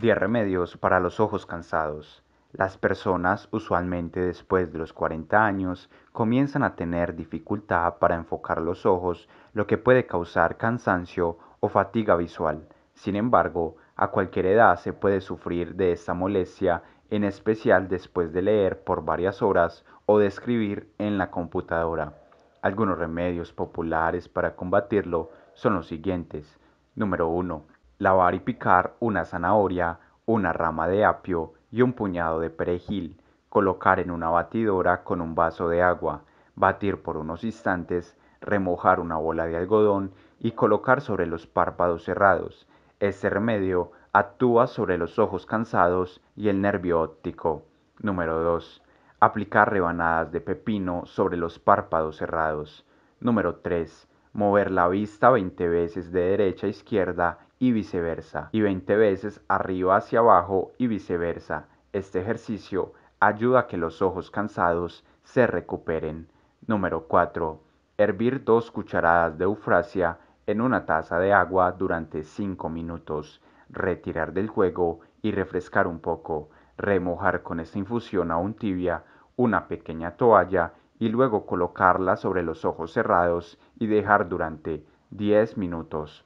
10 remedios para los ojos cansados. Las personas, usualmente después de los 40 años, comienzan a tener dificultad para enfocar los ojos, lo que puede causar cansancio o fatiga visual. Sin embargo, a cualquier edad se puede sufrir de esta molestia, en especial después de leer por varias horas o de escribir en la computadora. Algunos remedios populares para combatirlo son los siguientes. Número 1 lavar y picar una zanahoria, una rama de apio y un puñado de perejil, colocar en una batidora con un vaso de agua, batir por unos instantes, remojar una bola de algodón y colocar sobre los párpados cerrados. Este remedio actúa sobre los ojos cansados y el nervio óptico. Número 2. Aplicar rebanadas de pepino sobre los párpados cerrados. Número 3 mover la vista 20 veces de derecha a izquierda y viceversa, y 20 veces arriba hacia abajo y viceversa. Este ejercicio ayuda a que los ojos cansados se recuperen. Número 4. Hervir dos cucharadas de eufrasia en una taza de agua durante 5 minutos, retirar del juego y refrescar un poco, remojar con esta infusión aún tibia una pequeña toalla y luego colocarla sobre los ojos cerrados y dejar durante 10 minutos.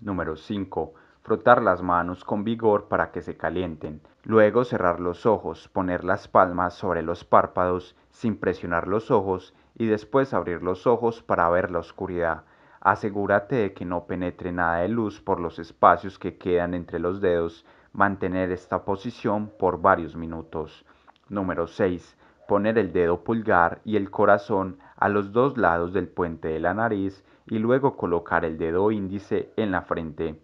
Número 5. Frotar las manos con vigor para que se calienten. Luego cerrar los ojos, poner las palmas sobre los párpados sin presionar los ojos y después abrir los ojos para ver la oscuridad. Asegúrate de que no penetre nada de luz por los espacios que quedan entre los dedos. Mantener esta posición por varios minutos. Número 6 poner el dedo pulgar y el corazón a los dos lados del puente de la nariz y luego colocar el dedo índice en la frente.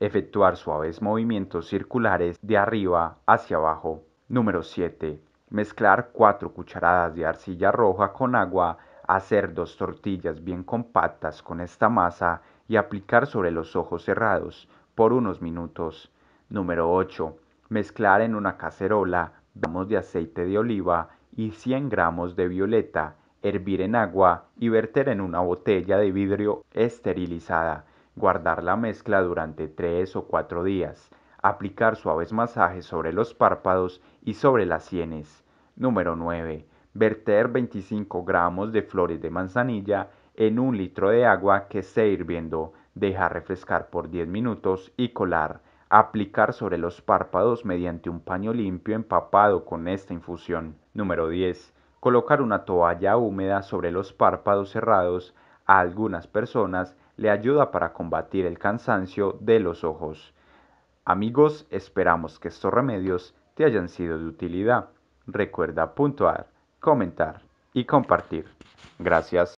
Efectuar suaves movimientos circulares de arriba hacia abajo. Número 7. Mezclar 4 cucharadas de arcilla roja con agua, hacer dos tortillas bien compactas con esta masa y aplicar sobre los ojos cerrados por unos minutos. Número 8. Mezclar en una cacerola gramos de aceite de oliva y 100 gramos de violeta, hervir en agua y verter en una botella de vidrio esterilizada, guardar la mezcla durante 3 o cuatro días, aplicar suaves masajes sobre los párpados y sobre las sienes. Número 9. Verter 25 gramos de flores de manzanilla en un litro de agua que esté hirviendo, dejar refrescar por 10 minutos y colar. Aplicar sobre los párpados mediante un paño limpio empapado con esta infusión. Número 10. Colocar una toalla húmeda sobre los párpados cerrados a algunas personas le ayuda para combatir el cansancio de los ojos. Amigos, esperamos que estos remedios te hayan sido de utilidad. Recuerda puntuar, comentar y compartir. Gracias.